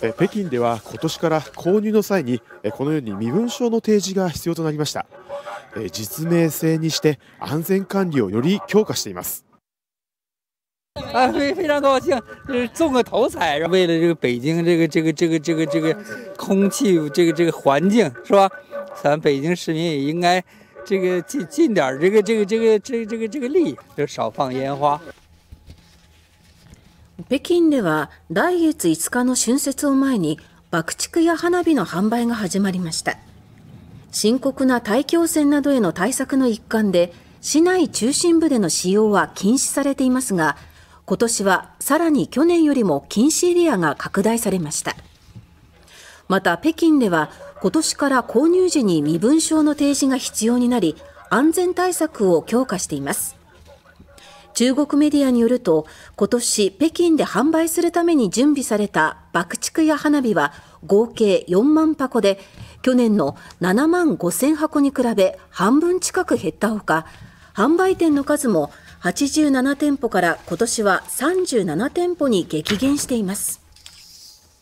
え北京では今年から購入の際にえこのように身分証の提示が必要となりましたえ実名制にして安全管理をより強化しています啊，非非常高兴，就是中个头彩，为了这个北京这个这个这个这个这个空气这个这个环境是吧？咱北京市民也应该这个尽尽点这个这个这个这个这个这个力，就少放烟花。北京では来月5日の春節を前に爆竹や花火の販売が始まりました深刻な大気汚染などへの対策の一環で市内中心部での使用は禁止されていますが今年はさらに去年よりも禁止エリアが拡大されましたまた北京では今年から購入時に身分証の提示が必要になり安全対策を強化しています中国メディアによると今年北京で販売するために準備された爆竹や花火は合計4万箱で去年の7万5000箱に比べ半分近く減ったほか販売店の数も87店舗から今年は37店舗に激減しています。